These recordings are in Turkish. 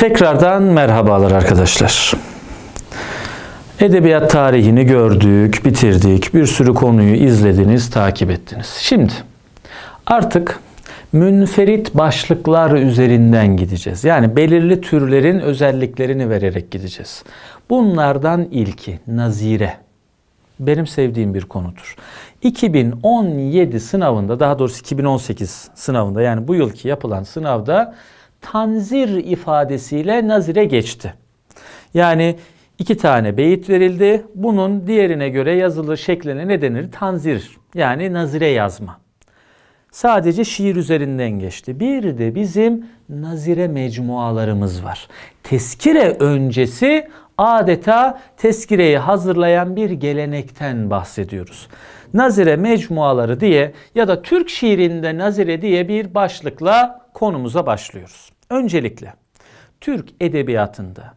Tekrardan merhabalar arkadaşlar. Edebiyat tarihini gördük, bitirdik. Bir sürü konuyu izlediniz, takip ettiniz. Şimdi artık münferit başlıklar üzerinden gideceğiz. Yani belirli türlerin özelliklerini vererek gideceğiz. Bunlardan ilki nazire. Benim sevdiğim bir konudur. 2017 sınavında daha doğrusu 2018 sınavında yani bu yılki yapılan sınavda tanzir ifadesiyle nazire geçti. Yani iki tane beyit verildi. Bunun diğerine göre yazılı şekline ne denir? Tanzir yani nazire yazma. Sadece şiir üzerinden geçti. Bir de bizim nazire mecmualarımız var. Teskire öncesi adeta teskireyi hazırlayan bir gelenekten bahsediyoruz. Nazire mecmuaları diye ya da Türk şiirinde nazire diye bir başlıkla konumuza başlıyoruz. Öncelikle Türk edebiyatında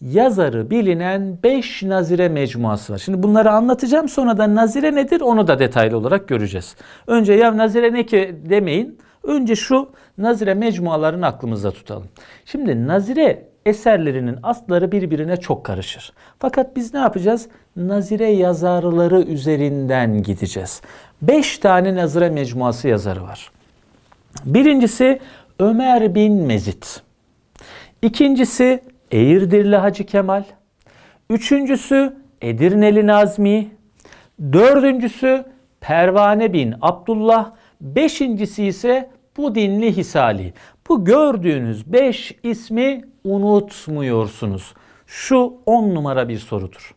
yazarı bilinen 5 nazire mecmuası var. Şimdi bunları anlatacağım sonra da nazire nedir onu da detaylı olarak göreceğiz. Önce ya nazire ne ki demeyin. Önce şu nazire mecmualarını aklımızda tutalım. Şimdi nazire eserlerinin asları birbirine çok karışır. Fakat biz ne yapacağız? Nazire yazarları üzerinden gideceğiz. Beş tane nazire mecmuası yazarı var. Birincisi Ömer bin Mezit. İkincisi Eğirdirli Hacı Kemal. Üçüncüsü Edirneli Nazmi. Dördüncüsü Pervane bin Abdullah. Beşincisi ise bu dinli hisali. Bu gördüğünüz beş ismi unutmuyorsunuz. Şu on numara bir sorudur.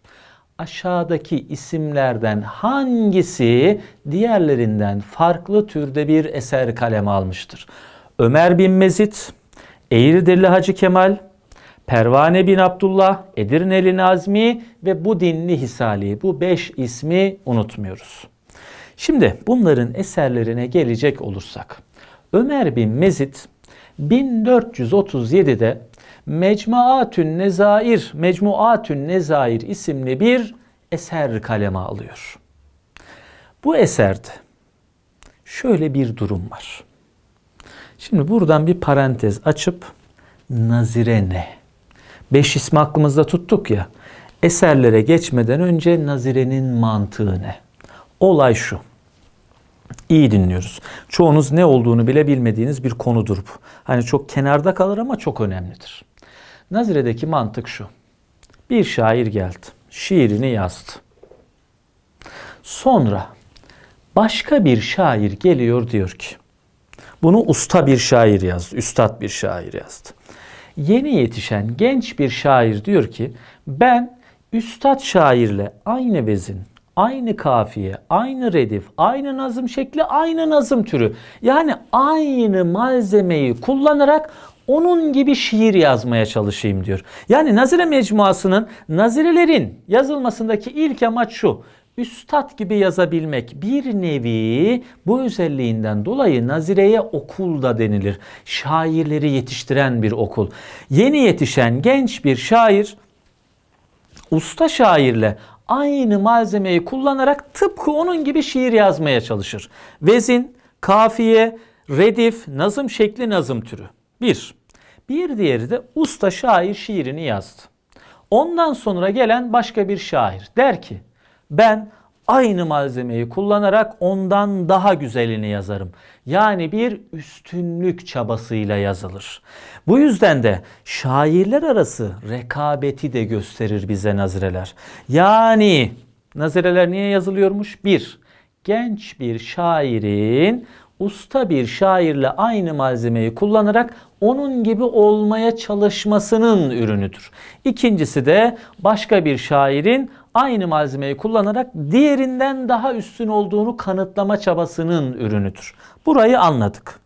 Aşağıdaki isimlerden hangisi diğerlerinden farklı türde bir eser kaleme almıştır? Ömer bin Mezit, Eğridirli Hacı Kemal, Pervane bin Abdullah, Edirneli Nazmi ve bu dinli Hisali. Bu beş ismi unutmuyoruz. Şimdi bunların eserlerine gelecek olursak. Ömer bin Mezit, 1437'de Mecmuatün Nezair, Mecmuatün Nezair isimli bir eser kaleme alıyor. Bu eserde şöyle bir durum var. Şimdi buradan bir parantez açıp nazire ne? Beş ismi aklımızda tuttuk ya. Eserlere geçmeden önce nazirenin mantığı ne? Olay şu iyi dinliyoruz. Çoğunuz ne olduğunu bile bilmediğiniz bir konudur bu. Hani çok kenarda kalır ama çok önemlidir. Nazire'deki mantık şu. Bir şair geldi. Şiirini yazdı. Sonra başka bir şair geliyor diyor ki. Bunu usta bir şair yazdı. Üstad bir şair yazdı. Yeni yetişen genç bir şair diyor ki ben üstad şairle aynı vezin, aynı kafiye, aynı redif, aynı nazım şekli, aynı nazım türü. Yani aynı malzemeyi kullanarak onun gibi şiir yazmaya çalışayım diyor. Yani Nazire Mecmuası'nın nazirelerin yazılmasındaki ilk amaç şu. Üstad gibi yazabilmek bir nevi bu özelliğinden dolayı Nazire'ye okul da denilir. Şairleri yetiştiren bir okul. Yeni yetişen genç bir şair usta şairle aynı malzemeyi kullanarak tıpkı onun gibi şiir yazmaya çalışır. Vezin, kafiye, redif, nazım şekli nazım türü. Bir. Bir diğeri de usta şair şiirini yazdı. Ondan sonra gelen başka bir şair der ki ben aynı malzemeyi kullanarak ondan daha güzelini yazarım. Yani bir üstünlük çabasıyla yazılır. Bu yüzden de şairler arası rekabeti de gösterir bize nazireler. Yani nazireler niye yazılıyormuş? Bir, genç bir şairin usta bir şairle aynı malzemeyi kullanarak onun gibi olmaya çalışmasının ürünüdür. İkincisi de başka bir şairin aynı malzemeyi kullanarak diğerinden daha üstün olduğunu kanıtlama çabasının ürünüdür. Burayı anladık.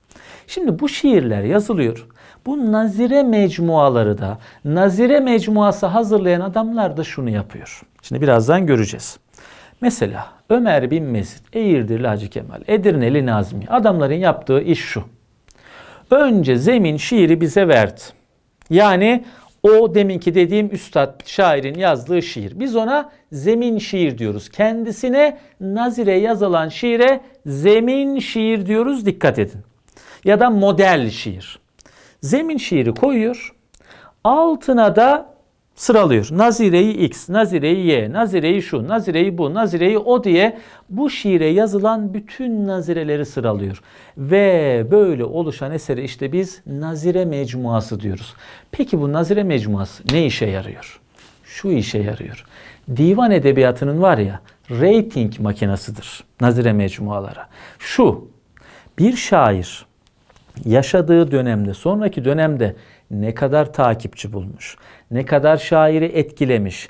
Şimdi bu şiirler yazılıyor. Bu nazire mecmuaları da, nazire mecmuası hazırlayan adamlar da şunu yapıyor. Şimdi birazdan göreceğiz. Mesela Ömer bin Mezid, Eğirdirli Hacı Kemal, Edirneli Nazmi adamların yaptığı iş şu. Önce zemin şiiri bize verdi. Yani o deminki dediğim üstad şairin yazdığı şiir. Biz ona zemin şiir diyoruz. Kendisine nazire yazılan şiire zemin şiir diyoruz dikkat edin. Ya da model şiir. Zemin şiiri koyuyor. Altına da sıralıyor. Nazireyi X, Nazireyi Y, Nazireyi şu, Nazireyi bu, Nazireyi o diye bu şiire yazılan bütün nazireleri sıralıyor. Ve böyle oluşan eseri işte biz nazire mecmuası diyoruz. Peki bu nazire mecmuası ne işe yarıyor? Şu işe yarıyor. Divan edebiyatının var ya rating makinasıdır nazire mecmualara. Şu bir şair yaşadığı dönemde sonraki dönemde ne kadar takipçi bulmuş, ne kadar şairi etkilemiş.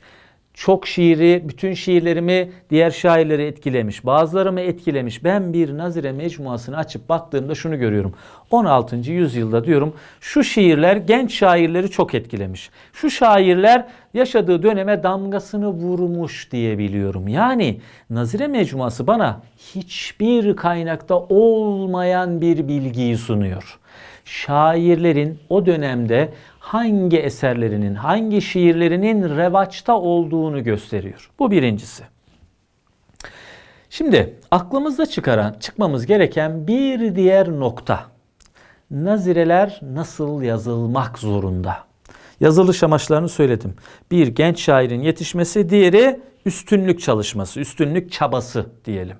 Çok şiiri, bütün şiirlerimi diğer şairleri etkilemiş, bazılarımı etkilemiş. Ben bir Nazire mecmuasını açıp baktığımda şunu görüyorum. 16. yüzyılda diyorum şu şiirler genç şairleri çok etkilemiş. Şu şairler yaşadığı döneme damgasını vurmuş diyebiliyorum. Yani Nazire mecmuası bana hiçbir kaynakta olmayan bir bilgiyi sunuyor şairlerin o dönemde hangi eserlerinin, hangi şiirlerinin revaçta olduğunu gösteriyor. Bu birincisi. Şimdi aklımızda çıkaran, çıkmamız gereken bir diğer nokta. Nazireler nasıl yazılmak zorunda? Yazılış amaçlarını söyledim. Bir genç şairin yetişmesi, diğeri üstünlük çalışması, üstünlük çabası diyelim.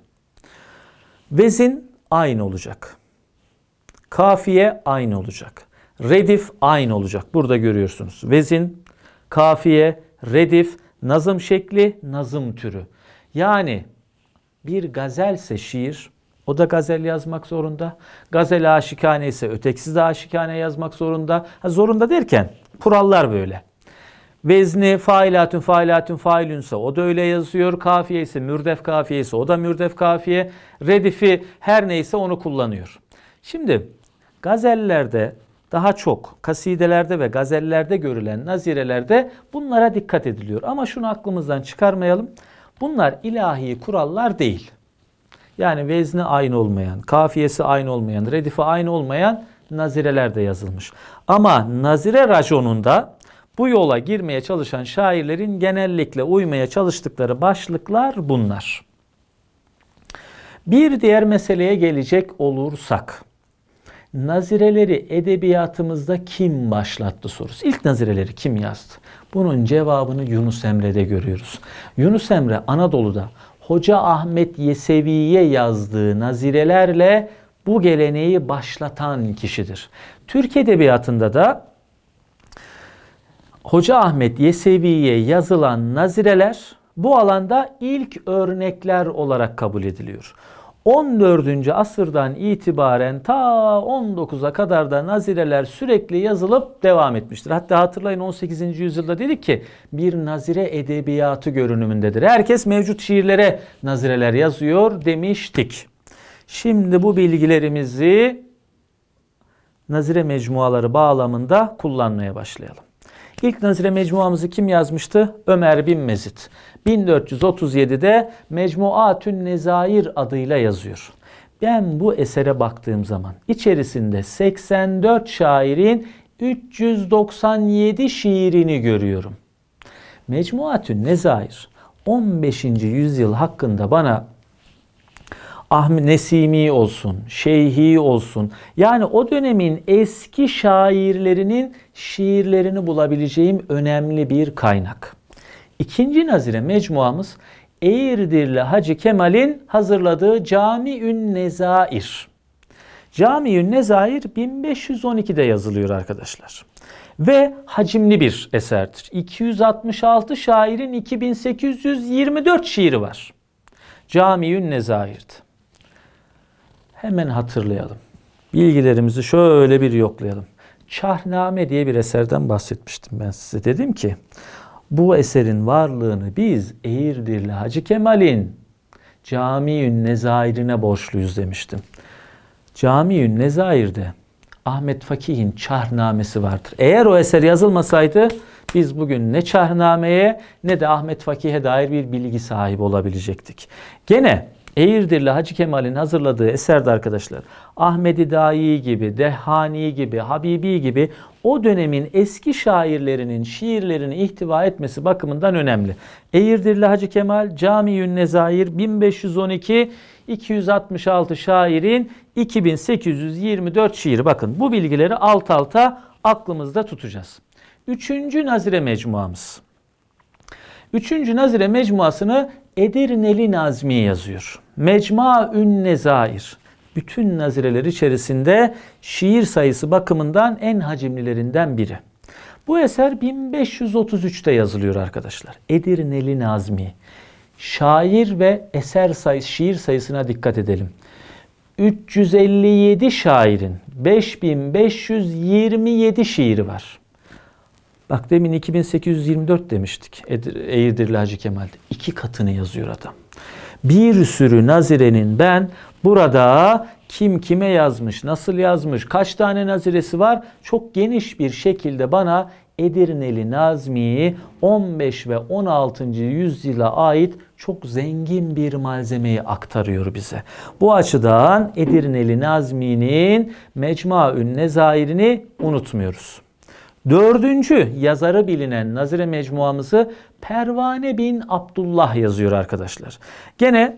Vezin aynı olacak. Kafiye aynı olacak. Redif aynı olacak. Burada görüyorsunuz. Vezin, kafiye, redif, nazım şekli, nazım türü. Yani bir gazelse şiir, o da gazel yazmak zorunda. Gazel aşikane ise öteksiz de aşikane yazmak zorunda. Ha, zorunda derken kurallar böyle. Vezni failatün failatün failünse o da öyle yazıyor. Kafiye ise mürdef kafiye ise o da mürdef kafiye. Redifi her neyse onu kullanıyor. Şimdi Gazellerde daha çok kasidelerde ve gazellerde görülen nazirelerde bunlara dikkat ediliyor. Ama şunu aklımızdan çıkarmayalım. Bunlar ilahi kurallar değil. Yani vezni aynı olmayan, kafiyesi aynı olmayan, redifi aynı olmayan nazirelerde yazılmış. Ama nazire raconunda bu yola girmeye çalışan şairlerin genellikle uymaya çalıştıkları başlıklar bunlar. Bir diğer meseleye gelecek olursak, Nazireleri edebiyatımızda kim başlattı sorusu. İlk nazireleri kim yazdı? Bunun cevabını Yunus Emre'de görüyoruz. Yunus Emre Anadolu'da Hoca Ahmet Yesevi'ye yazdığı nazirelerle bu geleneği başlatan kişidir. Türk edebiyatında da Hoca Ahmet Yesevi'ye yazılan nazireler bu alanda ilk örnekler olarak kabul ediliyor. 14. asırdan itibaren ta 19'a kadar da nazireler sürekli yazılıp devam etmiştir. Hatta hatırlayın 18. yüzyılda dedik ki bir nazire edebiyatı görünümündedir. Herkes mevcut şiirlere nazireler yazıyor demiştik. Şimdi bu bilgilerimizi nazire mecmuaları bağlamında kullanmaya başlayalım. İlk nazire mecmuamızı kim yazmıştı? Ömer bin Mezit. 1437'de Mecmuatün Nezair adıyla yazıyor. Ben bu esere baktığım zaman içerisinde 84 şairin 397 şiirini görüyorum. Mecmuatün Nezair 15. yüzyıl hakkında bana Ahmet Nesimi olsun, Şeyhi olsun yani o dönemin eski şairlerinin şiirlerini bulabileceğim önemli bir kaynak. İkinci nazire mecmuamız Eğirdirli Hacı Kemal'in hazırladığı Camiün Nezair. Camiün Nezair 1512'de yazılıyor arkadaşlar. Ve hacimli bir eserdir. 266 şairin 2824 şiiri var. Camiün Nezair'di. Hemen hatırlayalım. Bilgilerimizi şöyle bir yoklayalım. Şahname diye bir eserden bahsetmiştim ben size. Dedim ki bu eserin varlığını biz Eğirdirli Hacı Kemal'in Camiün Nezair'ine borçluyuz demiştim. Camiün Nezair'de Ahmet Fakih'in çahnamesi vardır. Eğer o eser yazılmasaydı biz bugün ne çahnameye ne de Ahmet Fakih'e dair bir bilgi sahibi olabilecektik. Gene Eğirdirli Hacı Kemal'in hazırladığı eserde arkadaşlar Ahmedi Dai gibi, Dehani gibi, Habibi gibi o dönemin eski şairlerinin şiirlerini ihtiva etmesi bakımından önemli. Eğirdirli Hacı Kemal, Camiün Nezair 1512 266 şairin 2824 şiiri. Bakın bu bilgileri alt alta aklımızda tutacağız. Üçüncü Nazire Mecmuamız. Üçüncü Nazire Mecmuasını Edirneli Nazmi yazıyor. ün Nezair. Bütün nazireler içerisinde şiir sayısı bakımından en hacimlilerinden biri. Bu eser 1533'te yazılıyor arkadaşlar. Edirneli Nazmi. Şair ve eser sayısı, şiir sayısına dikkat edelim. 357 şairin 5527 şiiri var. Bak demin 2824 demiştik Eğirdirli Hacı Kemal'de. iki katını yazıyor adam. Bir sürü nazirenin ben burada kim kime yazmış, nasıl yazmış, kaç tane naziresi var çok geniş bir şekilde bana Edirneli Nazmi'yi 15 ve 16. yüzyıla ait çok zengin bir malzemeyi aktarıyor bize. Bu açıdan Edirneli Nazmi'nin Mecmuaün Nezairini unutmuyoruz. Dördüncü yazarı bilinen Nazire mecmuamızı Pervane bin Abdullah yazıyor arkadaşlar. Gene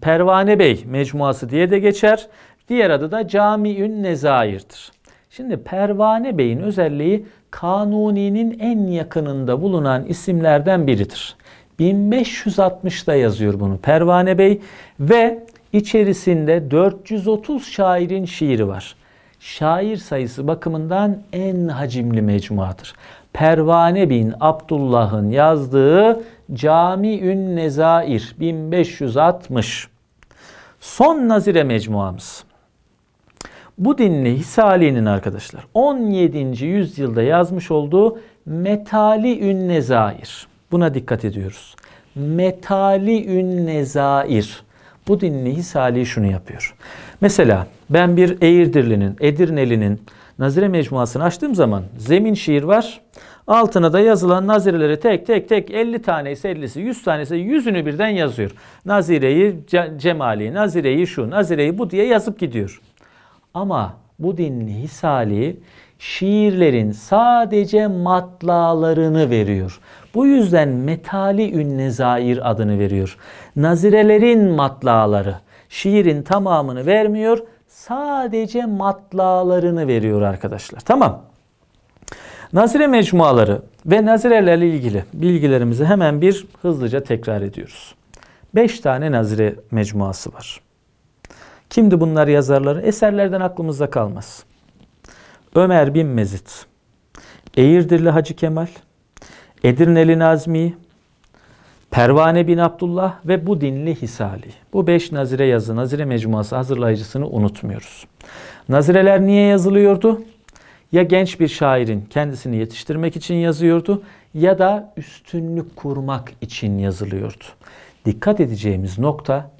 Pervane Bey mecmuası diye de geçer. Diğer adı da Camiün Nezair'dir. Şimdi Pervane Bey'in özelliği Kanuni'nin en yakınında bulunan isimlerden biridir. 1560'da yazıyor bunu Pervane Bey ve içerisinde 430 şairin şiiri var şair sayısı bakımından en hacimli mecmuadır. Pervane bin Abdullah'ın yazdığı Cami'ün Nezair 1560. Son nazire mecmuamız. Bu dinli Hisali'nin arkadaşlar 17. yüzyılda yazmış olduğu Metali ün Nezair. Buna dikkat ediyoruz. Metali ün Nezair. Bu dinli Hisali şunu yapıyor. Mesela ben bir Eğirdirli'nin, Edirneli'nin Nazire mecmuasını açtığım zaman zemin şiir var. Altına da yazılan nazireleri tek tek tek 50 tane ise 50'si, 100 tane ise 100'ünü birden yazıyor. Nazireyi Cemali, nazireyi şu, nazireyi bu diye yazıp gidiyor. Ama bu dinli hisali şiirlerin sadece matlalarını veriyor. Bu yüzden metali ünne zair adını veriyor. Nazirelerin matlaları. Şiirin tamamını vermiyor. Sadece matlalarını veriyor arkadaşlar. Tamam. Nazire mecmuaları ve nazirelerle ilgili bilgilerimizi hemen bir hızlıca tekrar ediyoruz. 5 tane nazire mecmuası var. Kimdi bunlar yazarları? Eserlerden aklımızda kalmaz. Ömer bin Mezit, Eğirdirli Hacı Kemal, Edirneli Nazmi, Pervane bin Abdullah ve bu dinli Hisali. Bu beş nazire yazı, nazire mecmuası hazırlayıcısını unutmuyoruz. Nazireler niye yazılıyordu? Ya genç bir şairin kendisini yetiştirmek için yazıyordu ya da üstünlük kurmak için yazılıyordu. Dikkat edeceğimiz nokta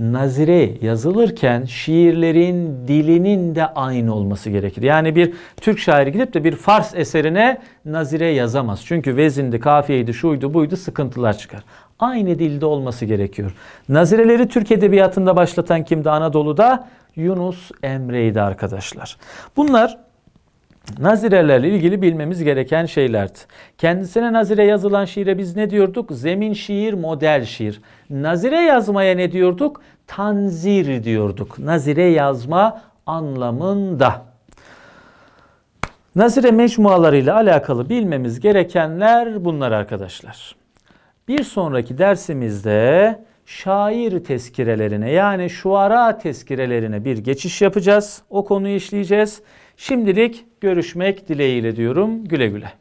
nazire yazılırken şiirlerin dilinin de aynı olması gerekir. Yani bir Türk şairi gidip de bir Fars eserine nazire yazamaz. Çünkü vezindi, kafiyeydi, şuydu, buydu sıkıntılar çıkar. Aynı dilde olması gerekiyor. Nazireleri Türk edebiyatında başlatan kimdi? Anadolu'da Yunus Emre'ydi arkadaşlar. Bunlar nazirelerle ilgili bilmemiz gereken şeylerdi. Kendisine nazire yazılan şiire biz ne diyorduk? Zemin şiir, model şiir. Nazire yazmaya ne diyorduk? Tanzir diyorduk. Nazire yazma anlamında. Nazire mecmualarıyla alakalı bilmemiz gerekenler bunlar arkadaşlar. Bir sonraki dersimizde şair tezkirelerine yani şuara tezkirelerine bir geçiş yapacağız. O konuyu işleyeceğiz. Şimdilik Görüşmek dileğiyle diyorum. Güle güle.